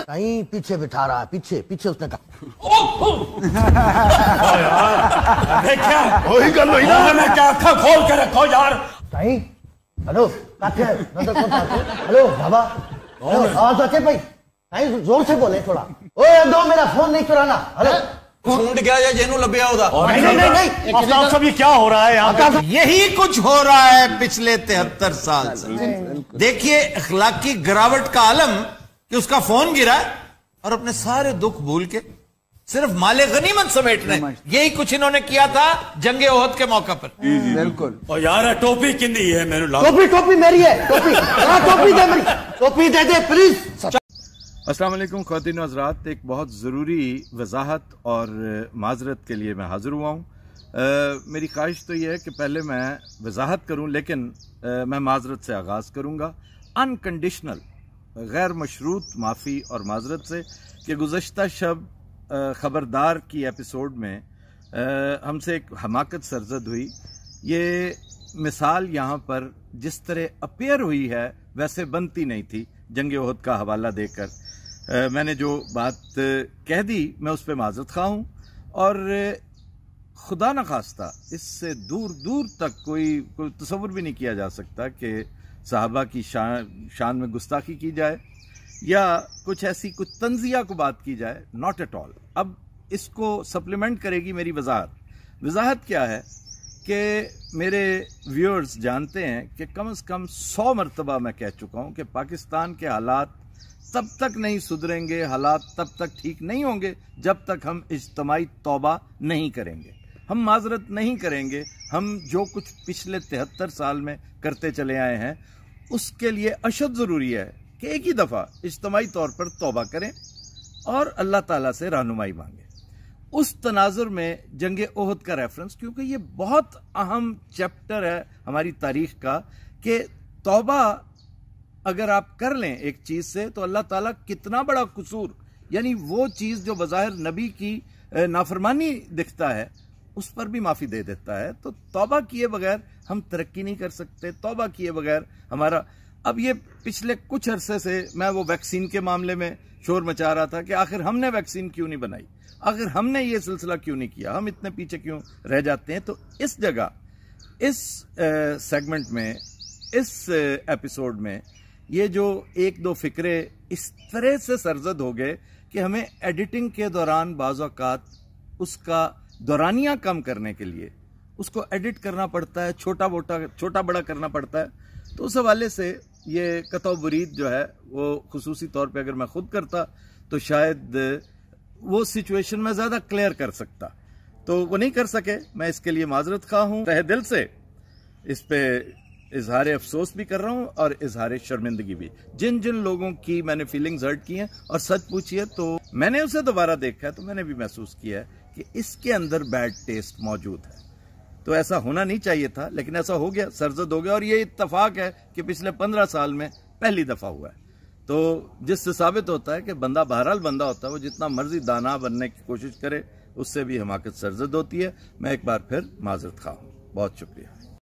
कहीं पीछे बिठा रहा है पीछे पीछे उसने कहा तो हेलो बाबा आवाज भाई कहीं जोर से बोले थोड़ा दो मेरा फोन नहीं चुराना हेलो गया जेनू क्या हो रहा है यही कुछ हो रहा है पिछले तिहत्तर साल से देखिए अखलाकी गिरावट का आलम कि उसका फोन गिरा और अपने सारे दुख भूल के सिर्फ माले गनीमत समेटने यही कुछ इन्होंने किया था जंगे ओहद के मौके पर बिल्कुल और यार टोपी किन्नी है मेरे टोपी टोपी मेरी है टोपी हाँ, टोपी दे मेरी टोपी दे दे प्लीज असलम खातिन हजरात एक बहुत ज़रूरी वजाहत और माजरत के लिए मैं हाज़िर हुआ हूँ मेरी ख्वाहिश तो यह है कि पहले मैं वजाहत करूँ लेकिन आ, मैं माजरत से आगाज़ करूँगा अनकंडीशनल गैर मशरूत माफ़ी और माजरत से कि गुज्त शब ख़बरदार की एपिसोड में हमसे एक हमाकत सरजद हुई ये मिसाल यहाँ पर जिस तरह अपेयर हुई है वैसे बनती नहीं थी जंग वहद का हवाला देकर मैंने जो बात कह दी मैं उस पर माजत खा हूँ और खुदा न खास्ता इससे दूर दूर तक कोई कोई तस्वुर भी नहीं किया जा सकता कि साहबा की शान शान में गुस्ताखी की जाए या कुछ ऐसी कुछ तंजिया को बात की जाए नॉट एट ऑल अब इसको सप्लीमेंट करेगी मेरी वजाहत वजाहत क्या है कि मेरे व्यूअर्स जानते हैं कि कम से कम सौ मरतबा मैं कह चुका हूँ कि पाकिस्तान के हालात तब तक नहीं सुधरेंगे हालात तब तक ठीक नहीं होंगे जब तक हम इज्तमाही तौबा नहीं करेंगे हम माजरत नहीं करेंगे हम जो कुछ पिछले तिहत्तर साल में करते चले आए हैं उसके लिए अशद ज़रूरी है कि एक ही दफ़ा इज्तमाही तौर पर तोबा करें और अल्लाह ताला से रहनुमाई मांगे उस तनाजुर में जंग ओहद का रेफरेंस क्योंकि ये बहुत अहम चैप्टर है हमारी तारीख का कि तोबा अगर आप कर लें एक चीज़ से तो अल्लाह ताला कितना बड़ा कसूर यानी वो चीज़ जो बाहिर नबी की नाफरमानी दिखता है उस पर भी माफ़ी दे देता है तो तौबा किए बगैर हम तरक्की नहीं कर सकते तौबा किए बगैर हमारा अब ये पिछले कुछ अरसे से मैं वो वैक्सीन के मामले में शोर मचा रहा था कि आखिर हमने वैक्सीन क्यों नहीं बनाई आखिर हमने ये सिलसिला क्यों नहीं किया हम इतने पीछे क्यों रह जाते हैं तो इस जगह इस सेगमेंट में इस एपिसोड में ये जो एक दो फिक्रे इस तरह से सरजद हो गए कि हमें एडिटिंग के दौरान बाज़ात उसका दौरानिया कम करने के लिए उसको एडिट करना पड़ता है छोटा मोटा छोटा बड़ा करना पड़ता है तो उस हवाले से ये बरीद जो है वो खसूस तौर पर अगर मैं ख़ुद करता तो शायद वो सिचुएशन में ज़्यादा क्लियर कर सकता तो वो नहीं कर सके मैं इसके लिए माजरत खा हूँ तह दिल से इस पर इजहार अफसोस भी कर रहा हूँ और इजहार शर्मिंदगी भी जिन जिन लोगों की मैंने फीलिंग्स हर्ट की हैं और सच पूछी है तो मैंने उसे दोबारा देखा है तो मैंने भी महसूस किया है कि इसके अंदर बैड टेस्ट मौजूद है तो ऐसा होना नहीं चाहिए था लेकिन ऐसा हो गया सरजद हो गया और ये इतफाक है कि पिछले पंद्रह साल में पहली दफ़ा हुआ है तो जिससे साबित होता है कि बंदा बहरहाल बंदा होता है वो जितना मर्जी दाना बनने की कोशिश करे उससे भी हमाकत सरजद होती है मैं एक बार फिर माजरत खा हूँ बहुत शुक्रिया